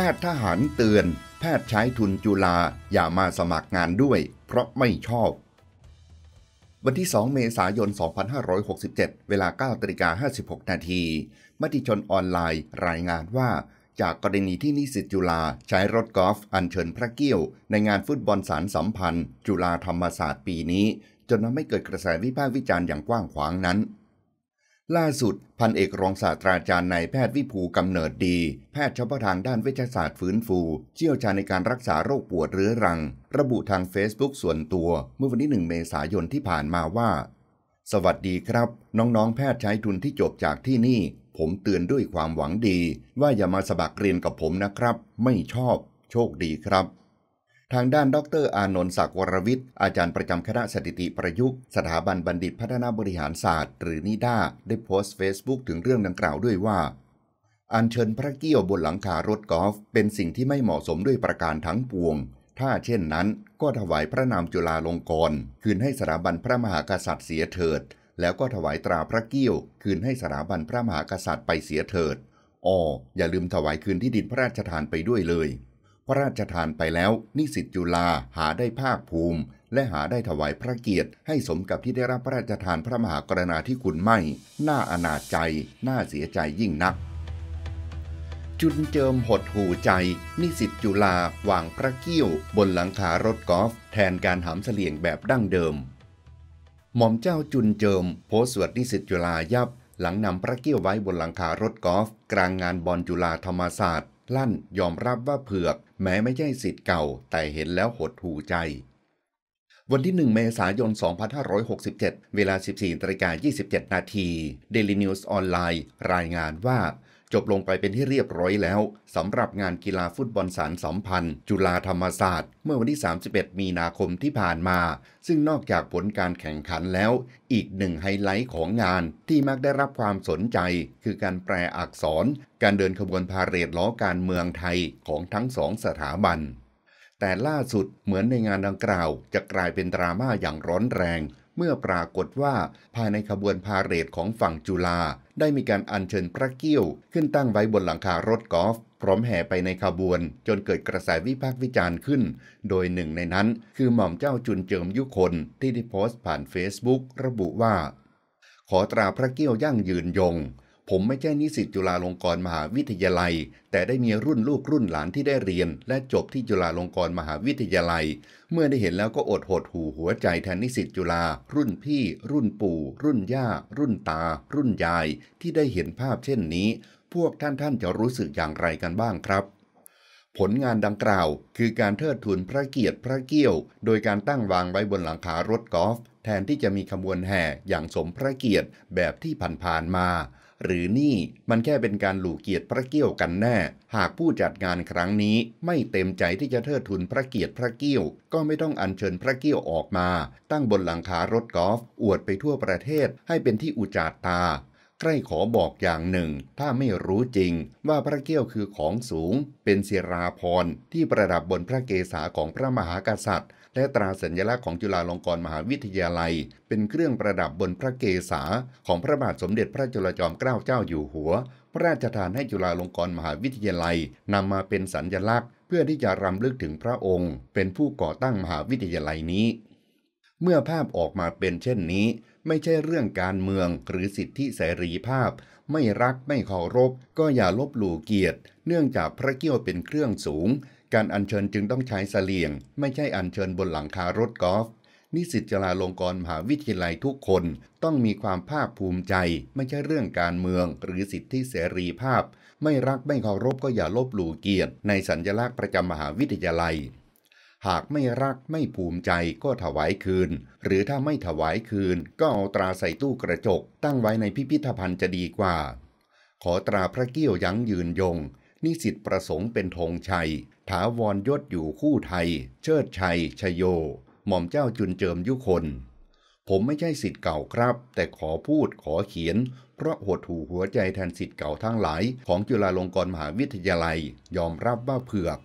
แพทย์ทหารเตือน แพทย์ใช้ทุนจุลาอย่ามาสมัครงานด้วย เพราะไม่ชอบ วันที่ 2 เมษายน 2567 เวลา9ตริกา56 นาทีมติชนออนไลน์รายงานว่า จากกรณีที่นิสิตจุลา ใช้รถกอล์ฟอัญเชิญพระเกี้ยว ในงานฟุตบอลสารสัมพันธ์ จุลาธรรมศาสตร์ปีนี้ จนทำให้เกิดกระแสวิพากษ์วิจารณ์อย่างกว้างขวางนั้นล่าสุด พันเอกรองศาสตราจารย์นายแพทย์วิภูกำเนิดดี แพทย์เฉพาะทางด้านเวชศาสตร์ฟื้นฟู เชี่ยวชาญในการรักษาโรคปวดเรื้อรัง ระบุทาง Facebook ส่วนตัว เมื่อวันที่หนึ่งเมษายนที่ผ่านมาว่า สวัสดีครับ น้องๆ แพทย์ใช้ทุนที่จบจากที่นี่ ผมเตือนด้วยความหวังดี ว่าอย่ามาสบักเรียนกับผมนะครับ ไม่ชอบ โชคดีครับทางด้านดรอานนท์ศักดิ์วรวิทย์ อาจารย์ประจำคณะสถิติประยุกต์ สถาบันบัณฑิตพัฒนาบริหารศาสตร์ หรือนิด้า ได้โพสต์เฟซบุ๊กถึงเรื่องดังกล่าวด้วยว่า อัญเชิญพระเกี้ยวบนหลังคารถกอล์ฟเป็นสิ่งที่ไม่เหมาะสมด้วยประการทั้งปวง ถ้าเช่นนั้น ก็ถวายพระนามจุฬาลงกรณ์คืนให้สถาบันพระมหากษัตริย์เสียเถิด แล้วก็ถวายตราพระเกี้ยวคืนให้สถาบันพระมหากษัตริย์ไปเสียเถิดอ๋ออย่าลืมถวายคืนที่ดินพระราชทานไปด้วยเลยพระราชทานไปแล้ว นิสิตจุฬาหาได้ภาคภูมิ และหาได้ถวายพระเกียรติ ให้สมกับที่ได้รับพระราชทานพระมหากรณาธิคุณไม่ น่าอนาจใจ น่าเสียใจยิ่งนัก จุนเจิมหดหูใจ นิสิตจุฬาวางพระเกี้ยว บนหลังคารถกอล์ฟแทนการหามเสลี่ยงแบบดั้งเดิม หม่อมเจ้าจุนเจิม โพสวดนิสิตจุฬายับหลังนำพระเกี้ยวไว้บนหลังคารถกอล์ฟกลางงานบอลจุฬาธรรมศาสตร์ลั่นยอมรับว่าเผือก แม้ไม่ใช่สิทธิ์เก่าแต่เห็นแล้วหดหูใจ วันที่1เมษายน 2567 เวลา 14นาฬิกา27นาทีเดลินิวส์ออนไลน์ รายงานว่าจบลงไปเป็นที่เรียบร้อยแล้วสำหรับงานกีฬาฟุตบอลสารสัมพันธ์จุฬาธรรมศาสตร์เมื่อวันที่ 31 มีนาคมที่ผ่านมา ซึ่งนอกจากผลการแข่งขันแล้ว อีกหนึ่งไฮไลท์ของงานที่มักได้รับความสนใจ คือการแปลอักษร การเดินขบวนพาเหรดล้อการเมืองไทยของทั้งสองสถาบัน แต่ล่าสุดเหมือนในงานดังกล่าว จะกลายเป็นดราม่าอย่างร้อนแรงเมื่อปรากฏว่าภายในขบวนพาเหรดของฝั่งจุฬาได้มีการอัญเชิญพระเกี้ยวขึ้นตั้งไว้บนหลังคารถกอล์ฟพร้อมแห่ไปในขบวน จนเกิดกระแสวิพากษ์วิจารณ์ขึ้น โดยหนึ่งในนั้นคือหม่อมเจ้าจุนเจิมยุคนที่ได้โพสต์ผ่านเฟซบุ๊กระบุว่า ขอตราพระเกี้ยวยั่งยืนยงผมไม่ใช่นิสิตจุฬาลงกรณ์มหาวิทยาลัย แต่ได้มีรุ่นลูกรุ่นหลานที่ได้เรียน และจบที่จุฬาลงกรณ์มหาวิทยาลัย เมื่อได้เห็นแล้วก็อดหดหูหัวใจ แทนนิสิตจุฬา รุ่นพี่ รุ่นปู่ รุ่นย่า รุ่นตา รุ่นยาย ที่ได้เห็นภาพเช่นนี้ พวกท่านท่านจะรู้สึกอย่างไรกันบ้างครับ ผลงานดังกล่าวคือการเทิดทูนพระเกียรติพระเกี้ยว โดยการตั้งวางไว้บนหลังคารถกอล์ฟแทนที่จะมีขบวนแห่อย่างสมพระเกียรติแบบที่ผ่านๆมาหรือนี่มันแค่เป็นการหลูกเกียรติพระเกี้ยวกันแน่ หากผู้จัดงานครั้งนี้ไม่เต็มใจที่จะเทิดทุนพระเกียรติพระเกี้ยว ก็ไม่ต้องอัญเชิญพระเกี้ยวออกมา ตั้งบนหลังคารถกอล์ฟอวดไปทั่วประเทศให้เป็นที่อุจาตาใกล้ขอบอกอย่างหนึ่ง ถ้าไม่รู้จริง ว่าพระเกี้ยวคือของสูงเป็นศิราพรที่ประดับบนพระเกศาของพระมหากษัตริย์และตราสัญลักษณ์ของจุฬาลงกรณ์มหาวิทยาลัย เป็นเครื่องประดับบนพระเกศาของพระบาทสมเด็จพระจุลจอมเกล้าเจ้าอยู่หัว พระราชทานให้จุฬาลงกรณ์มหาวิทยาลัยนำมาเป็นสัญลักษณ์ เพื่อที่จะรำลึกถึงพระองค์ เป็นผู้ก่อตั้งมหาวิทยาลัยนี้เมื่อภาพออกมาเป็นเช่นนี้ ไม่ใช่เรื่องการเมือง หรือสิทธิเสรีภาพ ไม่รักไม่เคารพก็อย่าลบหลู่เกียรติ เนื่องจากพระเกี้ยวเป็นเครื่องสูง การอัญเชิญจึงต้องใช้เสลียง ไม่ใช่อัญเชิญบนหลังคารถกอล์ฟนิสิตจลาลงกรณมหาวิทยาลัยทุกคนต้องมีความภาคภูมิใจ ไม่ใช่เรื่องการเมือง หรือสิทธิเสรีภาพ ไม่รักไม่เคารพก็อย่าลบหลู่เกียรติ ในสัญลักษณ์ประจำมหาวิทยาลัยหากไม่รักไม่ภูมิใจก็ถวายคืน หรือถ้าไม่ถวายคืน ก็เอาตราใส่ตู้กระจกตั้งไว้ในพิพิธภัณฑ์จะดีกว่า ขอตราพระเกี้ยวยั้งยืนยง นิสิตประสงค์เป็นธงชัย ถาวรยศอยู่คู่ไทย เชิดชัย ชโย หม่อมเจ้าจุนเจิมยุคนผมไม่ใช่สิทธิ์เก่าครับ แต่ขอพูดขอเขียน เพราะหดหูหัวใจแทนสิทธิ์เก่าทั้งหลาย ของจุฬาลงกรณ์มหาวิทยาลัย ยอมรับว่าเผือก